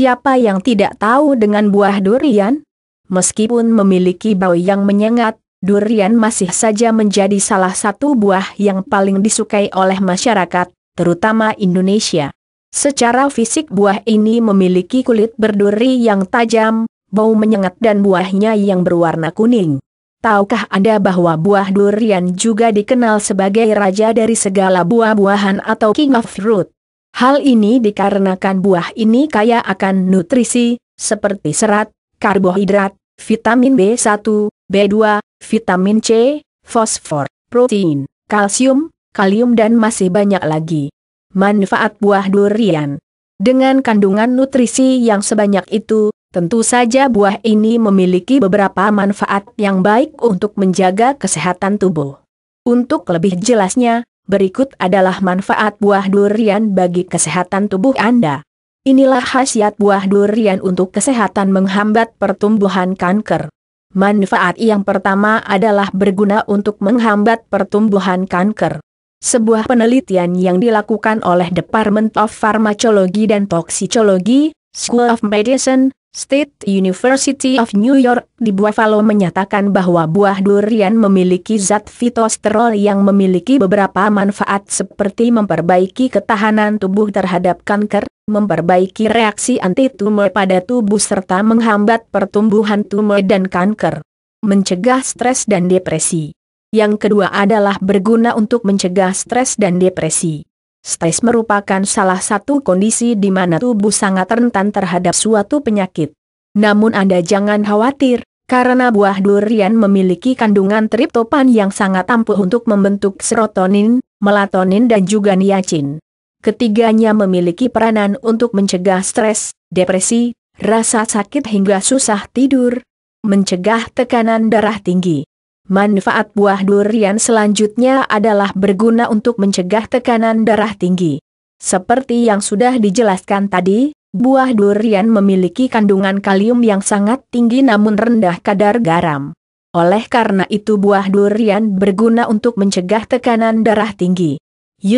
Siapa yang tidak tahu dengan buah durian? Meskipun memiliki bau yang menyengat, durian masih saja menjadi salah satu buah yang paling disukai oleh masyarakat, terutama Indonesia. Secara fisik buah ini memiliki kulit berduri yang tajam, bau menyengat dan buahnya yang berwarna kuning. Tahukah Anda bahwa buah durian juga dikenal sebagai raja dari segala buah-buahan atau king of fruit? Hal ini dikarenakan buah ini kaya akan nutrisi, seperti serat, karbohidrat, vitamin B1, B2, vitamin C, fosfor, protein, kalsium, kalium dan masih banyak lagi. Manfaat buah durian Dengan kandungan nutrisi yang sebanyak itu, tentu saja buah ini memiliki beberapa manfaat yang baik untuk menjaga kesehatan tubuh. Untuk lebih jelasnya, berikut adalah manfaat buah durian bagi kesehatan tubuh Anda. Inilah khasiat buah durian untuk kesehatan menghambat pertumbuhan kanker. Manfaat yang pertama adalah berguna untuk menghambat pertumbuhan kanker. Sebuah penelitian yang dilakukan oleh Department of Pharmacology dan Toxicology, School of Medicine, State University of New York di Buffalo menyatakan bahwa buah durian memiliki zat fitosterol yang memiliki beberapa manfaat seperti memperbaiki ketahanan tubuh terhadap kanker, memperbaiki reaksi anti-tumor pada tubuh serta menghambat pertumbuhan tumor dan kanker, mencegah stres dan depresi. Yang kedua adalah berguna untuk mencegah stres dan depresi. Stres merupakan salah satu kondisi di mana tubuh sangat rentan terhadap suatu penyakit. Namun Anda jangan khawatir, karena buah durian memiliki kandungan triptopan yang sangat ampuh untuk membentuk serotonin, melatonin dan juga niacin. Ketiganya memiliki peranan untuk mencegah stres, depresi, rasa sakit hingga susah tidur, mencegah tekanan darah tinggi. Manfaat buah durian selanjutnya adalah berguna untuk mencegah tekanan darah tinggi. Seperti yang sudah dijelaskan tadi, buah durian memiliki kandungan kalium yang sangat tinggi namun rendah kadar garam. Oleh karena itu buah durian berguna untuk mencegah tekanan darah tinggi.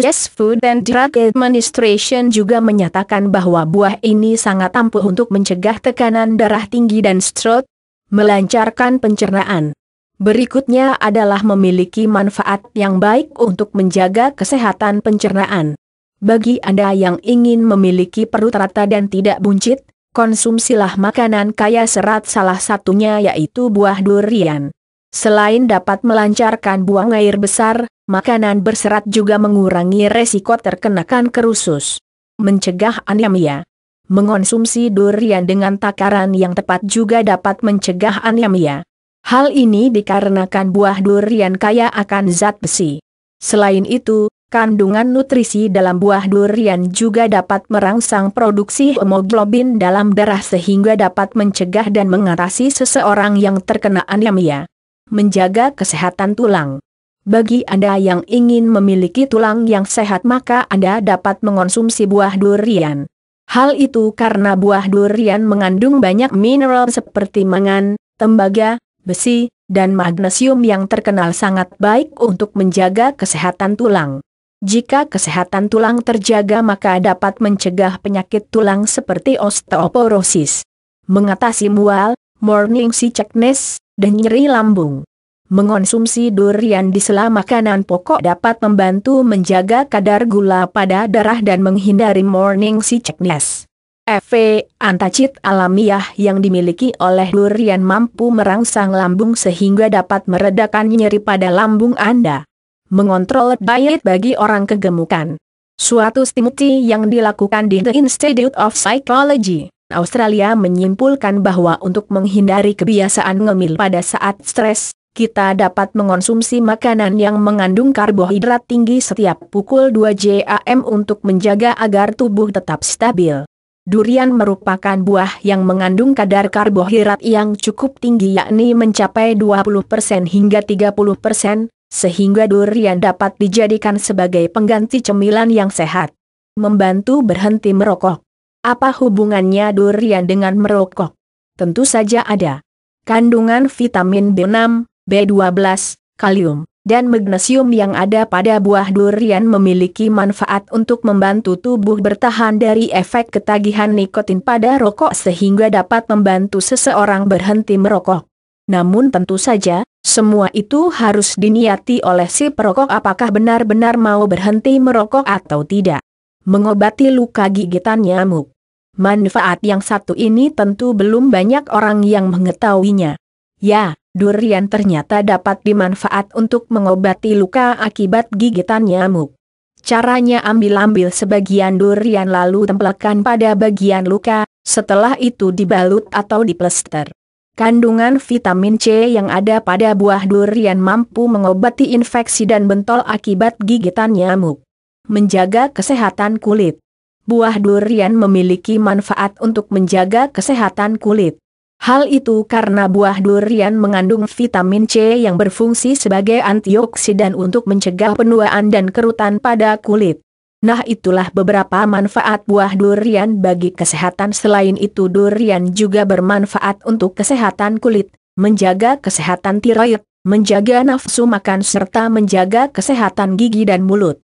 US Food and Drug Administration juga menyatakan bahwa buah ini sangat ampuh untuk mencegah tekanan darah tinggi dan stroke, melancarkan pencernaan Berikutnya adalah memiliki manfaat yang baik untuk menjaga kesehatan pencernaan. Bagi Anda yang ingin memiliki perut rata dan tidak buncit, konsumsilah makanan kaya serat salah satunya yaitu buah durian. Selain dapat melancarkan buang air besar, makanan berserat juga mengurangi resiko terkena kanker usus. Mencegah anemia. Mengonsumsi durian dengan takaran yang tepat juga dapat mencegah anemia. Hal ini dikarenakan buah durian kaya akan zat besi. Selain itu, kandungan nutrisi dalam buah durian juga dapat merangsang produksi hemoglobin dalam darah sehingga dapat mencegah dan mengatasi seseorang yang terkena anemia. Menjaga kesehatan tulang. Bagi Anda yang ingin memiliki tulang yang sehat maka Anda dapat mengonsumsi buah durian. Hal itu karena buah durian mengandung banyak mineral seperti mangan, tembaga, besi, dan magnesium yang terkenal sangat baik untuk menjaga kesehatan tulang. Jika kesehatan tulang terjaga maka dapat mencegah penyakit tulang seperti osteoporosis, mengatasi mual, morning sickness, dan nyeri lambung. Mengonsumsi durian di sela makanan pokok dapat membantu menjaga kadar gula pada darah dan menghindari morning sickness. Efek antacit alamiah yang dimiliki oleh durian mampu merangsang lambung sehingga dapat meredakan nyeri pada lambung Anda. Mengontrol diet bagi orang kegemukan. Suatu stimuli yang dilakukan di The Institute of Psychology, Australia menyimpulkan bahwa untuk menghindari kebiasaan ngemil pada saat stres, kita dapat mengonsumsi makanan yang mengandung karbohidrat tinggi setiap pukul 2 JAM untuk menjaga agar tubuh tetap stabil. Durian merupakan buah yang mengandung kadar karbohidrat yang cukup tinggi yakni mencapai 20% hingga 30%, sehingga durian dapat dijadikan sebagai pengganti cemilan yang sehat. Membantu berhenti merokok. Apa hubungannya durian dengan merokok? Tentu saja ada. Kandungan vitamin B6, B12, kalium, dan magnesium yang ada pada buah durian memiliki manfaat untuk membantu tubuh bertahan dari efek ketagihan nikotin pada rokok sehingga dapat membantu seseorang berhenti merokok. Namun tentu saja, semua itu harus diniati oleh si perokok apakah benar-benar mau berhenti merokok atau tidak. Mengobati luka gigitan nyamuk. Manfaat yang satu ini tentu belum banyak orang yang mengetahuinya. Ya, durian ternyata dapat dimanfaat untuk mengobati luka akibat gigitan nyamuk. Caranya ambil-ambil sebagian durian lalu tempelkan pada bagian luka, setelah itu dibalut atau diplester. Kandungan vitamin C yang ada pada buah durian mampu mengobati infeksi dan bentol akibat gigitan nyamuk. Menjaga kesehatan kulit. Buah durian memiliki manfaat untuk menjaga kesehatan kulit. Hal itu karena buah durian mengandung vitamin C yang berfungsi sebagai antioksidan untuk mencegah penuaan dan kerutan pada kulit. Nah itulah beberapa manfaat buah durian bagi kesehatan selain itu durian juga bermanfaat untuk kesehatan kulit, menjaga kesehatan tiroid, menjaga nafsu makan serta menjaga kesehatan gigi dan mulut.